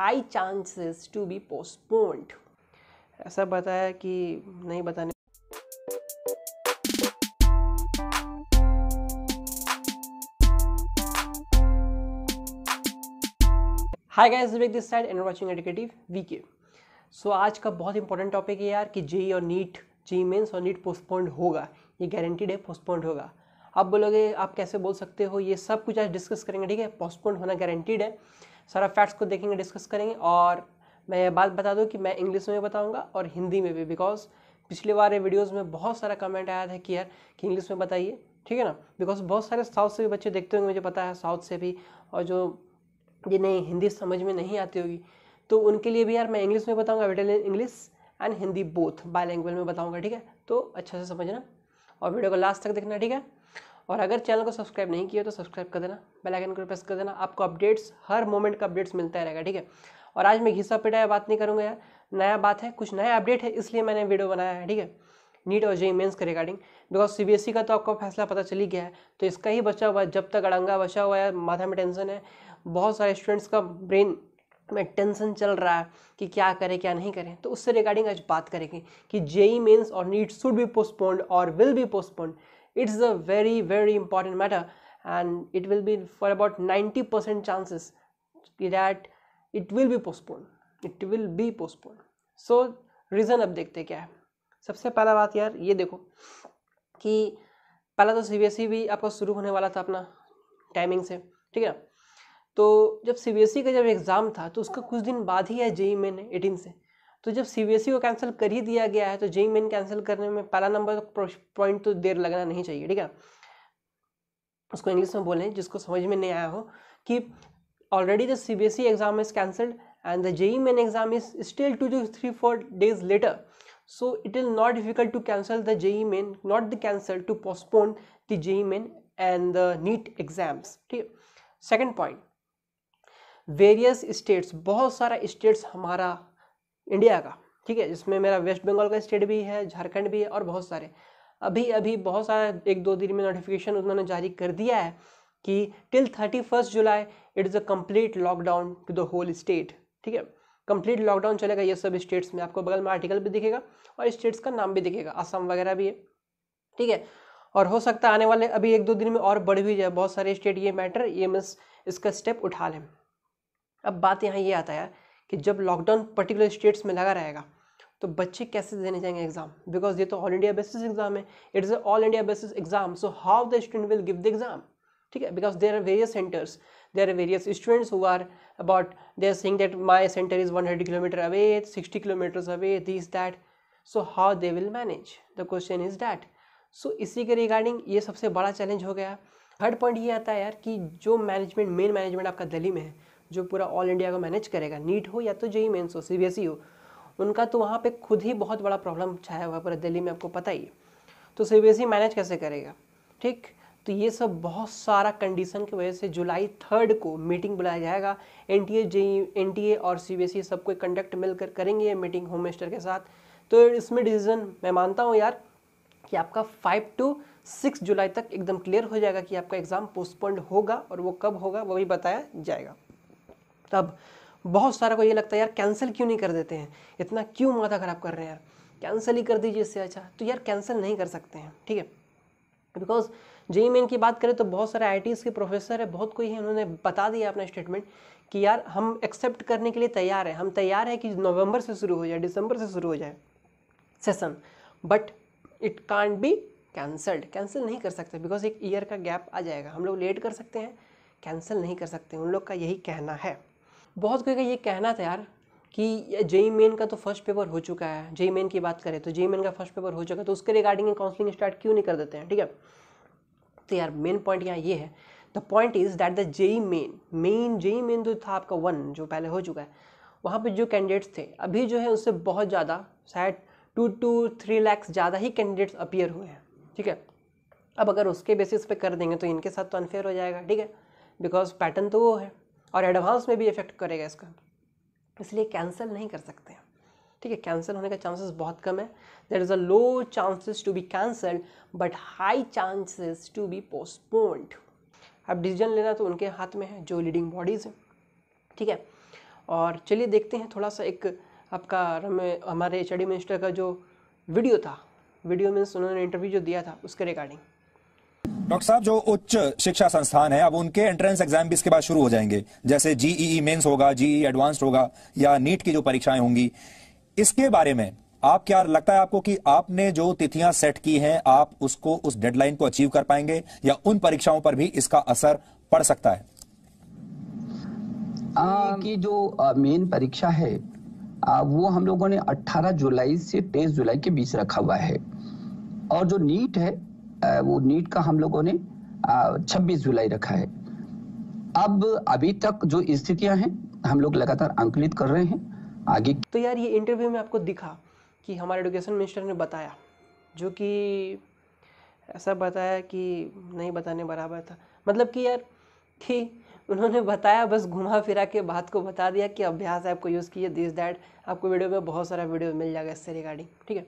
high chances to be postponed ऐसा बताया कि नहीं बताने hi guys Vivek this side and watching Educative VK so आज का बहुत इंपॉर्टेंट टॉपिक है यार कि जेई और नीट जेई मेंस और नीट पोस्टपोन्ड होगा ये गारंटीड है पोस्टपोन्ड होगा आप बोलोगे आप कैसे बोल सकते हो ये सब कुछ आज डिस्कस करेंगे ठीक है पोस्टपोन होना गारंटीड है सारा फैक्ट्स को देखेंगे डिस्कस करेंगे और मैं ये बात बता दूँ कि मैं इंग्लिश में भी बताऊँगा और हिंदी में भी बिकॉज पिछले बारे वीडियोज़ में बहुत सारा कमेंट आया था कि यार कि इंग्लिश में बताइए ठीक है ना बिकॉज बहुत सारे साउथ से भी बच्चे देखते होंगे मुझे पता है साउथ से भी और जो जिन्हें हिंदी समझ में नहीं आती होगी तो उनके लिए भी यार मैं इंग्लिश में बताऊँगा बेटे English and Hindi both by language में बताऊँगा ठीक है तो अच्छा से समझना और वीडियो को लास्ट तक देखना ठीक है और अगर चैनल को सब्सक्राइब नहीं किया तो सब्सक्राइब कर देना बेल आइकन को प्रेस कर देना आपको अपडेट्स हर मोमेंट का अपडेट्स मिलता रहेगा ठीक है और आज मैं घिसा पिटाया बात नहीं करूँगा यार नया बात है कुछ नया अपडेट है इसलिए मैंने वीडियो बनाया है ठीक है नीट और जेई मेन्स के रिगार्डिंग बिकॉज सीबीएसई e का तो आपको फैसला पता चल ही गया है तो इसका ही बचा हुआ है जब तक अड़ंगा बचा हुआ है माथा में टेंशन है बहुत सारे स्टूडेंट्स का ब्रेन में टेंशन चल रहा है कि क्या करें क्या नहीं करें तो उससे रिगार्डिंग आज बात करेंगे कि जेई मेन्स और नीट शुड बी पोस्टपोन्ड और will be postponed it's a very very important matter and it will be for about ninety percent chances that it will be postponed it will be postponed so reason अब देखते क्या है सबसे पहला बात यार ये देखो कि पहला तो सी बी एस ई भी आपका शुरू होने वाला था अपना टाइमिंग से ठीक है ना तो जब सी e का जब एग्ज़ाम था तो उसका कुछ दिन बाद ही है जेई मेन एटीन से तो जब सी e को कैंसिल कर ही दिया गया है तो जेई मेन कैंसिल करने में पहला नंबर पॉइंट तो, तो देर लगना नहीं चाहिए ठीक है उसको इंग्लिश में बोलें जिसको समझ में नहीं आया हो कि already the C B S E exam is cancelled and the JEE main exam is still two two three four days later so it is not difficult to cancel the JEE main not the cancel to postpone the JEE main and the NEET exams ठीक है second point various states बहुत सारा states हमारा India का ठीक है जिसमें मेरा वेस्ट बंगाल का स्टेट भी है झारखंड भी है और बहुत सारे अभी अभी बहुत सारा एक दो दिन में नोटिफिकेशन उन्होंने जारी कर दिया है कि till thirty first July it is a complete lockdown to the whole state ठीक है कम्प्लीट लॉकडाउन चलेगा ये सब स्टेट्स में आपको बगल में आर्टिकल भी दिखेगा और स्टेट्स का नाम भी दिखेगा आसाम वगैरह भी है ठीक है और हो सकता है आने वाले अभी एक दो दिन में और बढ़ भी जाए बहुत सारे स्टेट ये मैटर ये मिस इसका स्टेप उठा लें अब बात यहाँ ये आता है कि जब लॉकडाउन पर्टिकुलर स्टेट्स में लगा रहेगा तो बच्चे कैसे देने जाएंगे एग्जाम बिकॉज ये तो ऑल इंडिया बेसिस एग्जाम है it is all India basis exam so how the student will give the exam ठीक है because there are various centres there are various students who are about they are saying that my centre is one hundred kilometre away sixty kilometres away this that so how they will manage the question is that so इसी के regarding ये सबसे बड़ा challenge हो गया third point ये आता है यार कि जो मैनेजमेंट मेन मैनेजमेंट आपका दिल्ली में है जो पूरा ऑल इंडिया को मैनेज करेगा नीट हो या तो जेई मेन्स हो सी e हो उनका तो वहाँ पे खुद ही बहुत बड़ा प्रॉब्लम छाया हुआ पूरा दिल्ली में आपको पता ही है तो सी मैनेज e कैसे करेगा ठीक तो ये सब बहुत सारा कंडीशन की वजह से जुलाई थर्ड को मीटिंग बुलाया जाएगा एन टी ए और सी बी एस ई सबको कंडक्ट मिलकर करेंगे ये मीटिंग होम मिनिस्टर के साथ तो इसमें डिसीजन मैं मानता हूँ यार कि आपका फाइव टू सिक्स जुलाई तक एकदम क्लियर हो जाएगा कि आपका एग्ज़ाम पोस्टपोन्ड होगा और वो कब होगा वो भी बताया जाएगा तब बहुत सारा को ये लगता है यार कैंसिल क्यों नहीं कर देते हैं इतना क्यों माथा ख़राब कर रहे हैं यार कैंसिल ही कर दीजिए इससे अच्छा तो यार कैंसिल नहीं कर सकते हैं ठीक है बिकॉज जेई मेन की बात करें तो बहुत सारे आई के प्रोफेसर है बहुत कोई है उन्होंने बता दिया अपना स्टेटमेंट कि यार हम एक्सेप्ट करने के लिए तैयार हैं हम तैयार हैं कि नवंबर से शुरू हो जाए दिसंबर से शुरू हो जाए session but it can't be cancelled cancel नहीं कर सकते बिकॉज एक ईयर का गैप आ जाएगा हम लोग लेट कर सकते हैं कैंसिल नहीं कर सकते उन लोग का यही कहना है बहुत कोई का ये कहना था यार कि जेई मेन का तो फर्स्ट पेपर हो चुका है जेई मेन की बात करें तो जेई मेन का फर्स्ट पेपर हो चुका है तो उसके रिगार्डिंग काउंसलिंग स्टार्ट क्यों नहीं कर देते हैं ठीक है तो यार मेन पॉइंट यहाँ ये है the point is that the JEE main main JEE main जो था आपका वन जो पहले हो चुका है वहाँ पर जो कैंडिडेट्स थे अभी जो है उससे बहुत ज़्यादा शायद टू टू थ्री लैक्स ज़्यादा ही कैंडिडेट्स अपियर हुए हैं ठीक है अब अगर उसके बेसिस पे कर देंगे तो इनके साथ तो अनफेयर हो जाएगा ठीक है बिकॉज पैटर्न तो वो है और एडवांस में भी इफेक्ट करेगा इसका इसलिए कैंसिल नहीं कर सकते हैं ठीक है कैंसिल होने का चांसेस बहुत कम है there is a low chances to be cancel but high chances to be postponed अब डिसीजन लेना तो उनके हाथ में है जो लीडिंग बॉडीज़ हैं ठीक है और चलिए देखते हैं थोड़ा सा एक आपका हमारे एच मिनिस्टर का जो वीडियो था वीडियो मीन्स उन्होंने इंटरव्यू जो दिया था उसके रिगार्डिंग डॉक्टर साहब जो उच्च शिक्षा संस्थान है अब उनके एंट्रेंस एग्जाम भी इसके बाद शुरू हो जाएंगे जैसे जीईई मेंस e e होगा जीई एडवांस्ड e होगा या नीट की जो परीक्षाएं होंगी इसके बारे में आप क्या लगता है आपको कि आपने जो तिथियां सेट की हैं आप उसको उस डेडलाइन को अचीव कर पाएंगे या उन परीक्षाओं पर भी इसका असर पड़ सकता है आ, की जो मेन परीक्षा है आ, वो हम लोगों ने 18 जुलाई से 23 जुलाई के बीच रखा हुआ है और जो नीट है वो नीट का हम लोगों ने छब्बीस जुलाई रखा है अब अभी तक जो स्थितियां हैं हम लोग लगातार अंकुलित कर रहे हैं आगे तो यार ये इंटरव्यू में आपको दिखा कि हमारे एडुकेशन मिनिस्टर ने बताया जो कि ऐसा बताया कि नहीं बताने बराबर था मतलब कि यार कि उन्होंने बताया बस घुमा फिरा के बात को बता दिया कि अभ्यास ऐप को यूज़ किए दिस दैट आपको वीडियो में बहुत सारा वीडियो मिल जाएगा इससे रिगार्डिंग ठीक है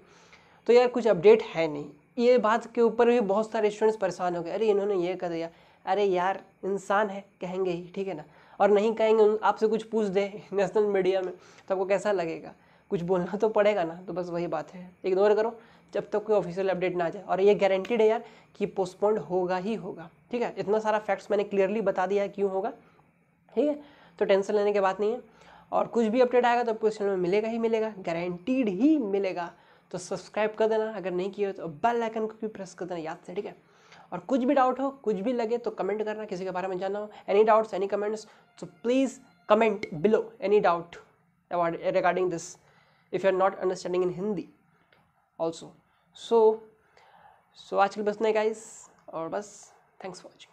तो यार कुछ अपडेट है नहीं ये बात के ऊपर भी बहुत सारे स्टूडेंट्स परेशान हो गए अरे इन्होंने ये कर दिया अरे यार इंसान है कहेंगे ही ठीक है ना और नहीं कहेंगे आपसे कुछ पूछ दे नेशनल मीडिया में तो आपको कैसा लगेगा कुछ बोलना तो पड़ेगा ना तो बस वही बात है इग्नोर करो जब तक तो कोई ऑफिशियल अपडेट ना आ जाए और ये गारंटीड है यार कि पोस्टपोन्ड होगा ही होगा ठीक है इतना सारा फैक्ट्स मैंने क्लियरली बता दिया है क्यों होगा ठीक है तो टेंशन लेने की बात नहीं है और कुछ भी अपडेट आएगा तो आपको इस चैनल में मिलेगा ही मिलेगा गारंटीड ही मिलेगा तो सब्सक्राइब कर देना अगर नहीं किया तो बेल आइकन को भी प्रेस कर देना याद से ठीक है और कुछ भी डाउट हो कुछ भी लगे तो कमेंट करना किसी के बारे में जानना हो एनी डाउट्स एनी कमेंट्स तो please comment below any doubt regarding this if you are not understanding in Hindi also so so आज के बस नहीं गाइस और बस थैंक्स फॉर वॉचिंग